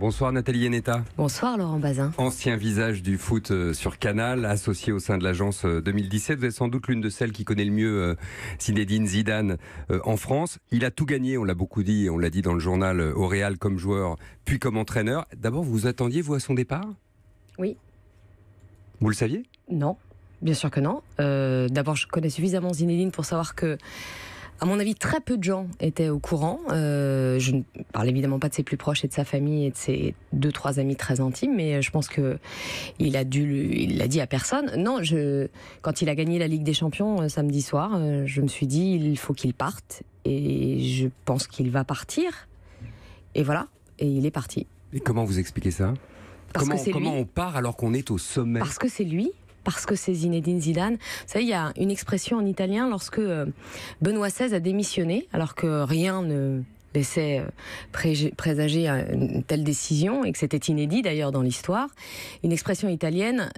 Bonsoir Nathalie Yeneta. Bonsoir Laurent Bazin. Ancien visage du foot euh, sur Canal, associé au sein de l'agence 2017. Euh, vous êtes sans doute l'une de celles qui connaît le mieux euh, Zinedine Zidane en France. Il a tout gagné, on l'a beaucoup dit, on l'a dit dans le journal au Real comme joueur, puis comme entraîneur. D'abord, vous attendiez, vous, à son départ Oui. Vous le saviez Non, bien sûr que non. D'abord, je connais suffisamment Zinedine pour savoir que à mon avis, très peu de gens étaient au courant. Euh, je ne parle évidemment pas de ses plus proches et de sa famille et de ses deux, trois amis très intimes, mais euh, je pense que il a dû, il l'a dit à personne. Non, quand il a gagné la Ligue des Champions euh, samedi soir, je me suis dit, il faut qu'il parte et je pense qu'il va partir. Et voilà, et il est parti. Et comment vous expliquez ça comment, on part alors qu'on est au sommet Parce que c'est lui parce que c'est Zinedine Zidane. Vous savez, il y a une expression en italien lorsque euh, Benoît XVI a démissionné, alors que rien ne laissait euh, présager euh, une telle décision et que c'était inédit d'ailleurs dans l'histoire. Une expression italienne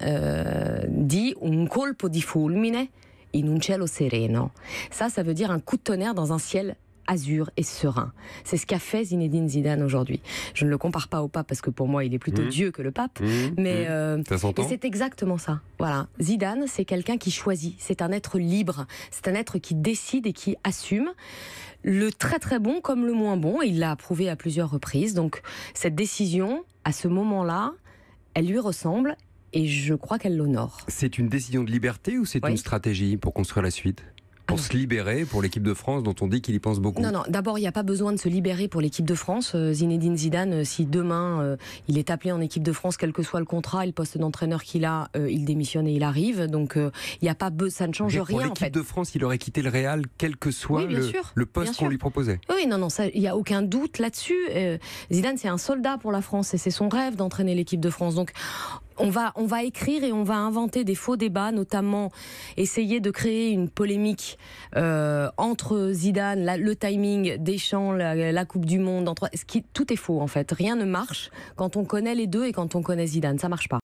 dit un colpo di fulmine in un cielo sereno. Ça, ça veut dire un coup de tonnerre dans un ciel azur et serein. C'est ce qu'a fait Zinedine Zidane aujourd'hui. Je ne le compare pas au pape parce que pour moi il est plutôt mmh. Dieu que le pape, mmh. mais, mmh. Euh, c'est exactement ça. Voilà, Zidane, c'est quelqu'un qui choisit, c'est un être libre, c'est un être qui décide et qui assume le très très bon comme le moins bon. Il l'a prouvé à plusieurs reprises. Donc cette décision, à ce moment-là, elle lui ressemble et je crois qu'elle l'honore. C'est une décision de liberté ou c'est une stratégie pour construire la suite pour se libérer pour l'équipe de France dont on dit qu'il y pense beaucoup Non, non, d'abord, il n'y a pas besoin de se libérer pour l'équipe de France. Euh, Zinedine Zidane, euh, si demain euh, il est appelé en équipe de France, quel que soit le contrat et le poste d'entraîneur qu'il a, il démissionne et il arrive. Donc, il a pas ça ne change rien. Pour l'équipe de France, il aurait quitté le Real, quel que soit le, poste qu'on lui proposait. Oui, non, non, il n'y a aucun doute là-dessus. Zidane, c'est un soldat pour la France et c'est son rêve d'entraîner l'équipe de France. Donc, on va, on va écrire et on va inventer des faux débats, notamment essayer de créer une polémique euh, entre Zidane, le timing, des champs, la Coupe du Monde, entre, tout est faux en fait. Rien ne marche quand on connaît les deux et quand on connaît Zidane, ça marche pas.